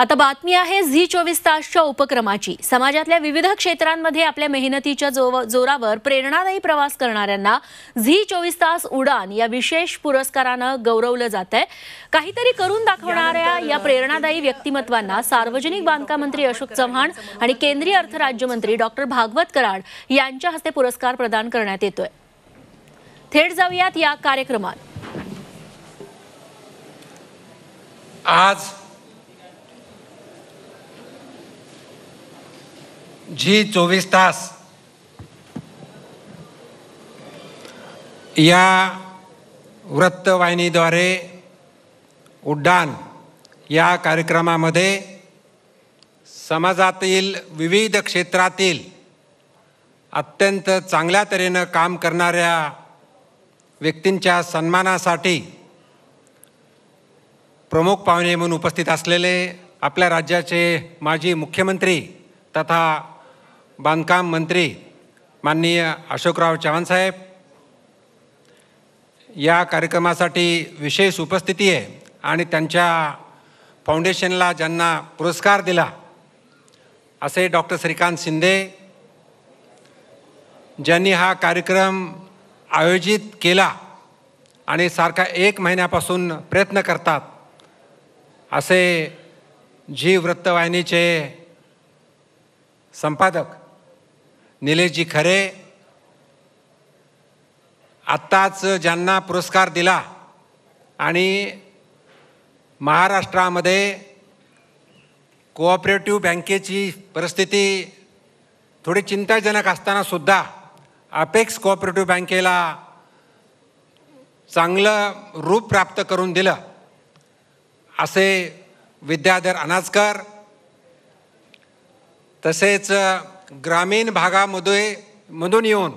आता बातमी आहे झी चोवीस तासच्या उपक्रमाची समाजातल्या विविध क्षेत्रांमध्ये आपल्या मेहनतीच्या जो जोरावर प्रेरणादायी प्रवास करणाऱ्यांना झी चोवीस तास उडान या विशेष पुरस्कारानं गौरवलं जात आहे काहीतरी करून दाखवणाऱ्या या प्रेरणादायी व्यक्तिमत्वांना सार्वजनिक बांधकाम मंत्री अशोक चव्हाण आणि केंद्रीय अर्थ राज्यमंत्री डॉक्टर भागवत कराड यांच्या हस्ते पुरस्कार प्रदान करण्यात येतोय थेट जाऊयात या कार्यक्रमात आज झी चोवीस तास या वृत्तवाहिनीद्वारे उड्डाण या कार्यक्रमामध्ये समाजातील विविध क्षेत्रातील अत्यंत चांगल्या तऱ्हेनं काम करणाऱ्या व्यक्तींच्या सन्मानासाठी प्रमुख पाहुणे म्हणून उपस्थित असलेले आपल्या राज्याचे माजी मुख्यमंत्री तथा बांधकाम मंत्री माननीय अशोकराव चव्हाण साहेब या कार्यक्रमासाठी विशेष उपस्थिती आहे आणि त्यांच्या फाउंडेशनला ज्यांना पुरस्कार दिला असे डॉक्टर श्रीकांत शिंदे ज्यांनी हा कार्यक्रम आयोजित केला आणि सारखा एक महिन्यापासून प्रयत्न करतात असे जी वृत्तवाहिनीचे संपादक निलेशजी खरे आत्ताच ज्यांना पुरस्कार दिला आणि महाराष्ट्रामध्ये कोऑपरेटिव्ह बँकेची परिस्थिती थोडी चिंताजनक असतानासुद्धा अपेक्स कोऑपरेटिव्ह बँकेला चांगलं रूप प्राप्त करून दिलं असे विद्याधर अनाजकर तसेच ग्रामीण भागामध्ये मधून येऊन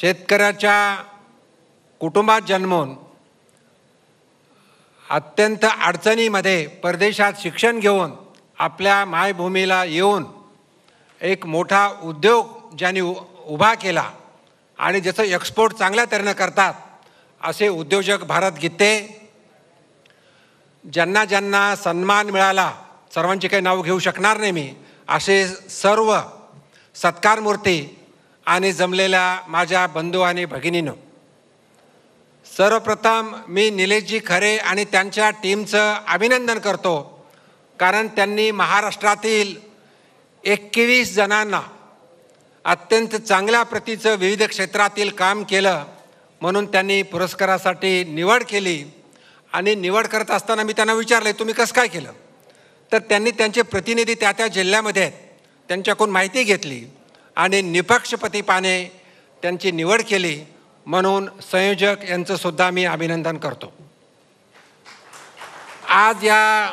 शेतकऱ्याच्या कुटुंबात जन्मून अत्यंत अडचणीमध्ये परदेशात शिक्षण घेऊन आपल्या मायभूमीला येऊन एक मोठा उद्योग ज्यांनी उभा केला आणि ज्याचं एक्सपोर्ट चांगल्या तऱ्हेनं करतात असे उद्योजक भारत गीते ज्यांना ज्यांना सन्मान मिळाला सर्वांची काही नावं घेऊ शकणार नाही मी असे सर्व सत्कारमूर्ती आणि जमलेल्या माझ्या बंधू आणि भगिनीनं सर्वप्रथम मी निलेशजी खरे आणि त्यांच्या टीमचं अभिनंदन करतो कारण त्यांनी महाराष्ट्रातील एकवीस जणांना अत्यंत चांगल्या प्रतीचं विविध क्षेत्रातील काम केलं म्हणून त्यांनी पुरस्कारासाठी निवड केली आणि निवड करत असताना मी त्यांना विचारले तुम्ही कसं काय केलं तर त्यांनी त्यांचे प्रतिनिधी त्या त्या जिल्ह्यामध्ये आहेत त्यांच्याकडून माहिती घेतली आणि निपक्षपतीपाने त्यांची निवड केली म्हणून संयोजक यांचंसुद्धा मी अभिनंदन करतो आज या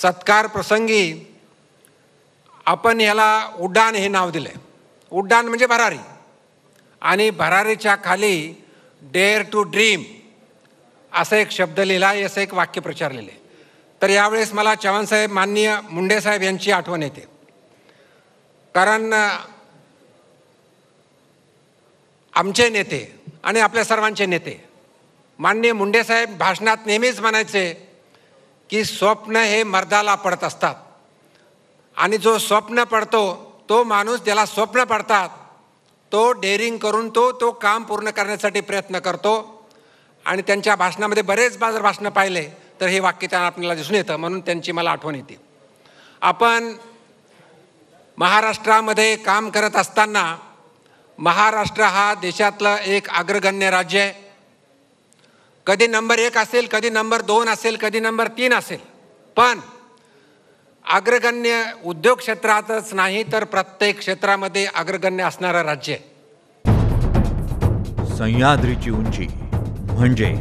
सत्कार प्रसंगी आपण याला उड्डाण हे नाव दिलं उड्डाण म्हणजे भरारी आणि भरारीच्या खाली डेअर टू ड्रीम असा एक शब्द लिहिला आहे असं एक वाक्य प्रचारलेलं तर यावेळेस मला चव्हाणसाहेब माननीय मुंडेसाहेब यांची आठवण येते कारण आमचे नेते आणि आपल्या सर्वांचे नेते माननीय मुंडेसाहेब भाषणात नेहमीच म्हणायचे की स्वप्न हे मर्दाला पडत असतात आणि जो स्वप्न पडतो तो माणूस ज्याला स्वप्न पडतात तो डेअरिंग करून तो तो काम पूर्ण करण्यासाठी प्रयत्न करतो आणि त्यांच्या भाषणामध्ये बरेच बाजार भाषणं पाहिले तर हे वाक्य त्यांना आपल्याला दिसून येतं म्हणून त्यांची मला आठवण येते आपण महाराष्ट्रामध्ये काम करत असताना महाराष्ट्र हा देशातलं एक अग्रगण्य राज्य आहे कधी नंबर एक असेल कधी नंबर दोन असेल कधी नंबर तीन असेल पण अग्रगण्य उद्योग क्षेत्रातच नाही तर प्रत्येक क्षेत्रामध्ये अग्रगण्य असणारं राज्य आहे सह्याद्रीची उंची म्हणजे